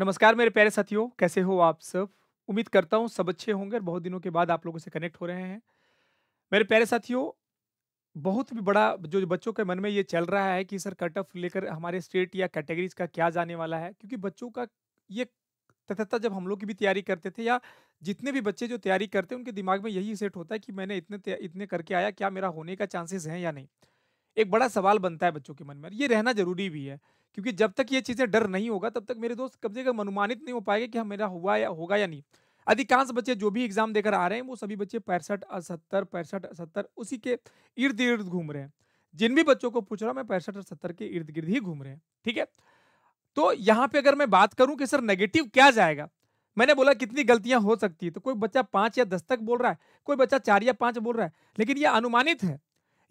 नमस्कार मेरे प्यारे साथियों कैसे हो आप सब उम्मीद करता हूँ सब अच्छे होंगे और बहुत दिनों के बाद आप लोगों से कनेक्ट हो रहे हैं मेरे प्यारे साथियों बहुत भी बड़ा जो बच्चों के मन में ये चल रहा है कि सर कट ऑफ लेकर हमारे स्टेट या कैटेगरीज का क्या जाने वाला है क्योंकि बच्चों का ये तथा जब हम लोग की भी तैयारी करते थे या जितने भी बच्चे जो तैयारी करते हैं उनके दिमाग में यही सेट होता है कि मैंने इतने इतने करके आया क्या मेरा होने का चांसेस हैं या नहीं एक बड़ा सवाल बनता है बच्चों के मन में ये रहना जरूरी भी है क्योंकि जब तक ये चीज़ें डर नहीं होगा तब तक मेरे दोस्त कम से कम अनुमानित नहीं हो पाएगा कि हम मेरा हुआ या होगा या नहीं अधिकांश बच्चे जो भी एग्जाम देकर आ रहे हैं वो सभी बच्चे पैंसठ सत्तर पैंसठ सत्तर उसी के इर्द गिर्द घूम रहे हैं जिन भी बच्चों को पूछ रहा हूँ मैं पैंसठ और सत्तर के इर्द गिर्द ही घूम रहे हैं ठीक है तो यहाँ पे अगर मैं बात करूँ कि सर नेगेटिव क्या जाएगा मैंने बोला कितनी गलतियां हो सकती है तो कोई बच्चा पाँच या दस तक बोल रहा है कोई बच्चा चार या पाँच बोल रहा है लेकिन ये अनुमानित है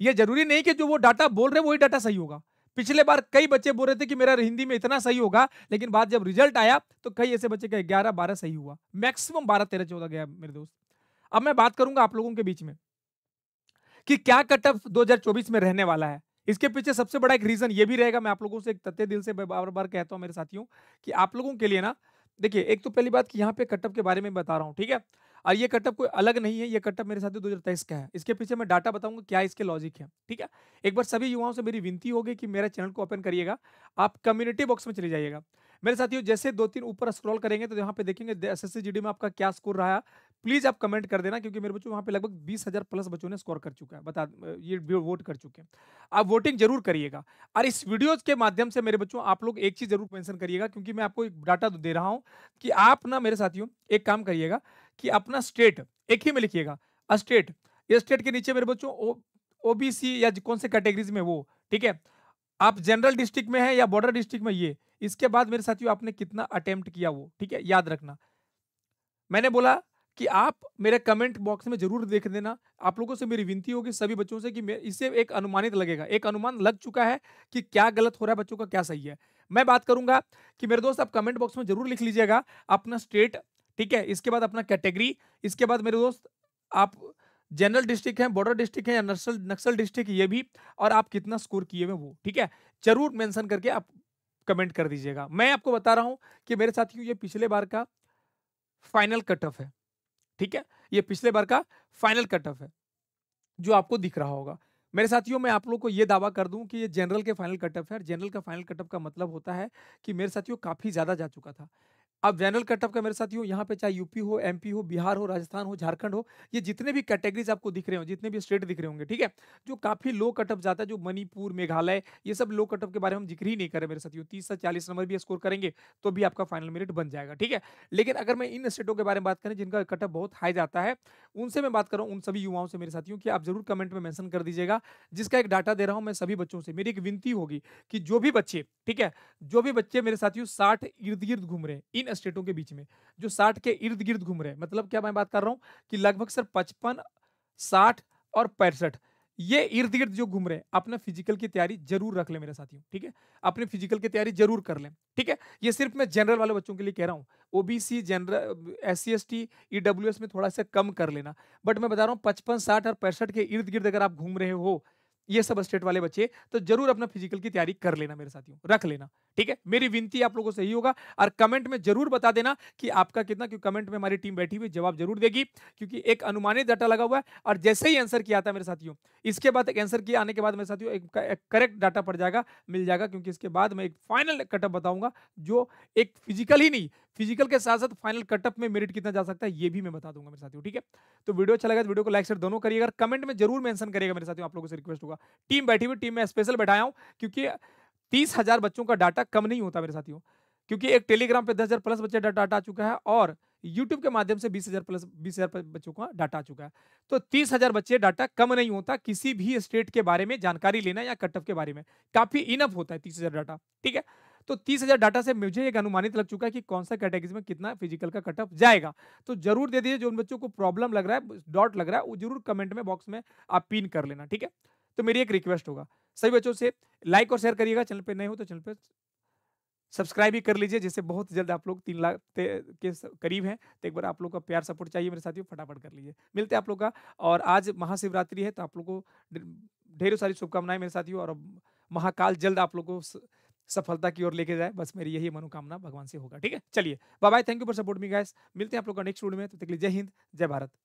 ये जरूरी नहीं कि जो वो डाटा बोल रहे हैं वही डाटा सही होगा पिछले बार कई बच्चे बोल रहे थे कि मेरा हिंदी में इतना सही होगा लेकिन बाद जब रिजल्ट आया तो कई ऐसे बच्चे का ग्यारह बारह सही हुआ मैक्सिमम बारह तेरह चौदह गया मेरे दोस्त अब मैं बात करूंगा आप लोगों के बीच में कि क्या कटअप दो में रहने वाला है इसके पीछे सबसे बड़ा एक रीजन ये भी रहेगा मैं आप लोगों से एक तथ्य दिल से बार बार कहता हूँ मेरे साथियों कि आप लोगों के लिए ना देखिए एक तो पहली बात कि यहाँ पे कटअप के बारे में बता रहा हूँ ठीक है और ये कटअप कोई अलग नहीं है ये कटअप मेरे साथ दो हज़ार तेईस का है इसके पीछे मैं डाटा बताऊंगा क्या इसके लॉजिक है ठीक है एक बार सभी युवाओं से मेरी विनती होगी कि मेरा चैनल को ओपन करिएगा आप कम्युनिटी बॉक्स में चले जाइएगा मेरे साथियों जैसे दो तीन ऊपर स्क्रॉल करेंगे तो यहाँ पे देखेंगे एस एस में आपका क्या स्कोर रहा प्लीज़ आप कमेंट कर देना क्योंकि मेरे बच्चों वहाँ पे लगभग बीस हज़ार प्लस बच्चों ने स्कोर कर चुका है बता ये वोट कर चुके हैं आप वोटिंग जरूर करिएगा और इस वीडियो के माध्यम से मेरे बच्चों आप लोग एक चीज़ जरूर मैंशन करिएगा क्योंकि मैं आपको एक डाटा दे रहा हूँ कि आप ना मेरे साथियों एक काम करिएगा कि अपना स्टेट एक ही में लिखिएगा स्टेट ये स्टेट के नीचे मेरे बच्चों ओबीसी या कौन से कैटेगरीज में वो ठीक है आप जनरल डिस्ट्रिक्ट में है या बॉर्डर डिस्ट्रिक्ट में ये इसके बाद मेरे साथियों आपने कितना अटेम्प्ट किया वो ठीक है याद रखना मैंने बोला कि आप मेरे कमेंट बॉक्स में जरूर देख देना आप लोगों से मेरी विनती होगी सभी बच्चों से कि इसे एक अनुमानित लगेगा एक अनुमान लग चुका है कि क्या गलत हो रहा है बच्चों का क्या सही है मैं बात करूंगा कि मेरे दोस्त आप कमेंट बॉक्स में जरूर लिख लीजिएगा अपना स्टेट ठीक है इसके बाद अपना कैटेगरी इसके बाद मेरे दोस्त आप जनरल डिस्ट्रिक्ट है बॉर्डर डिस्ट्रिक्ट है या नक्सल नक्सल डिस्ट्रिक्ट ये भी और आप कितना स्कोर किए हुए वो ठीक है जरूर मेंशन करके आप कमेंट कर दीजिएगा मैं आपको बता रहा हूं कि मेरे साथियों ये पिछले बार का फाइनल कट ऑफ है ठीक है ये पिछले बार का फाइनल कट ऑफ है जो आपको दिख रहा होगा मेरे साथियों मैं आप लोग को ये दावा कर दूं कि ये जनरल के फाइनल कटअप है और जनरल का फाइनल कटअप का मतलब होता है कि मेरे साथियों काफ़ी ज़्यादा जा चुका था आप जनरल कटअप का मेरे साथ हो यहाँ पे चाहे यूपी हो एमपी हो बिहार हो राजस्थान हो झारखंड हो ये जितने भी कैटेगरीज आपको दिख रहे हो जितने भी स्टेट दिख रहे होंगे ठीक है जो काफी लो कटअप जाता है जो मणिपुर मेघालय ये सब लो कटअप के बारे में हम जिक्र ही नहीं करें मेरे साथियों तीस से चालीस नंबर भी स्कोर करेंगे तो भी आपका फाइनल मेरिट बन जाएगा ठीक है लेकिन अगर मैं इन स्टेटों के बारे में बात करें जिनका कटअप बहुत हाई जाता है उनसे मैं बात कर रहा हूँ उन सभी युवाओं से मेरे साथियों की आप जरूर कमेंट में मैंशन कर दीजिएगा जिसका एक डाटा दे रहा हूँ मैं सभी बच्चों से मेरी एक विनती होगी कि जो भी बच्चे ठीक है जो भी बच्चे मेरे साथियों साठ इर्द गिर्द घूम रहे हैं इन स्टेटों के बीच में जो साठ के इर्द गिर्द घूम रहे हैं मतलब क्या मैं बात कर रहा हूँ कि लगभग सर पचपन साठ और पैंसठ ये इर्द गिर्द जो घूम रहे हैं अपना फिजिकल की तैयारी जरूर रख ले मेरे साथियों ठीक है अपने फिजिकल की तैयारी जरूर कर लें ठीक है ये सिर्फ मैं जनरल वाले बच्चों के लिए कह रहा हूँ OBC general S C S T E W S में थोड़ा सा कम कर लेना बट मैं बता रहा हूँ पचपन साठ और पैंसठ के इर्द गिर्द अगर आप घूम रहे हो ये सब स्टेट वाले बच्चे तो जरूर अपना फिजिकल की तैयारी कर लेना मेरे साथियों रख लेना ठीक है मेरी विनती आप लोगों से ही होगा और कमेंट में जरूर बता देना कि आपका कितना क्योंकि कमेंट में हमारी टीम बैठी हुई जवाब जरूर देगी क्योंकि एक अनुमानित डाटा लगा हुआ है और जैसे ही आंसर किया था मेरे साथियों इसके बाद एक आंसर किया आने के बाद मेरे साथियों एक, एक करेक्ट डाटा पड़ जाएगा मिल जाएगा क्योंकि इसके बाद मैं एक फाइनल कटअप बताऊंगा जो एक फिजिकल ही नहीं फिजिकल के साथ साथ फाइनल कटअप में मेरिट कितना जा सकता है ये भी मैं बता दूंगा मेरे साथियों ठीक है तो वीडियो अच्छा लगा तो वीडियो को लाइक शेयर दोनों करिएगा कमेंट में जरूर मैंशन करेगा मेरे साथियों आप लोगों से रिक्वेस्ट होगा होगा टीम बैठी हुई टीम में स्पेशल बैठाया हूँ क्योंकि तीस हजार बच्चों का डाटा कम नहीं होता मेरे साथियों क्योंकि एक टेलीग्राम पे दस हजार प्लस बच्चे डाटा आ चुका है और यूट्यूब के माध्यम से बीस हजार प्लस बीस हजार बच्चों का डाटा आ चुका है तो तीस हजार बच्चे डाटा कम नहीं होता किसी भी स्टेट के बारे में जानकारी लेना या कटअप के बारे में काफी इनफ होता है तीस डाटा ठीक है तो तीस हजार डाटा से मुझे एक अनुमानित लग चुका है कि कौन सा कैटेगरी में कितना फिजिकल का कटअप जाएगा तो जरूर दे दीजिए जो उन बच्चों को प्रॉब्लम लग रहा है डॉट लग रहा है वो जरूर कमेंट में बॉक्स में आप पिन कर लेना ठीक है तो मेरी एक रिक्वेस्ट होगा सभी बच्चों से लाइक और शेयर करिएगा चैनल पे नए हो तो चैनल पे सब्सक्राइब भी कर लीजिए जिससे बहुत जल्द आप लोग तीन लाख के करीब हैं तो एक बार आप लोग का प्यार सपोर्ट चाहिए मेरे साथियों फटाफट कर लीजिए मिलते हैं आप लोग का और आज महाशिवरात्रि है तो आप लोग को ढेरों सारी शुभकामनाएं मेरे साथियों और महाकाल जल्द आप लोग को सफलता की ओर लेके जाए बस मेरी यही मनोकामना भगवान से होगा ठीक है चलिए bye bye thank you for support me guys मिलते हैं आप लोग का नेक्स्ट वीडियो में तो देख लीजिए जय हिंद जय भारत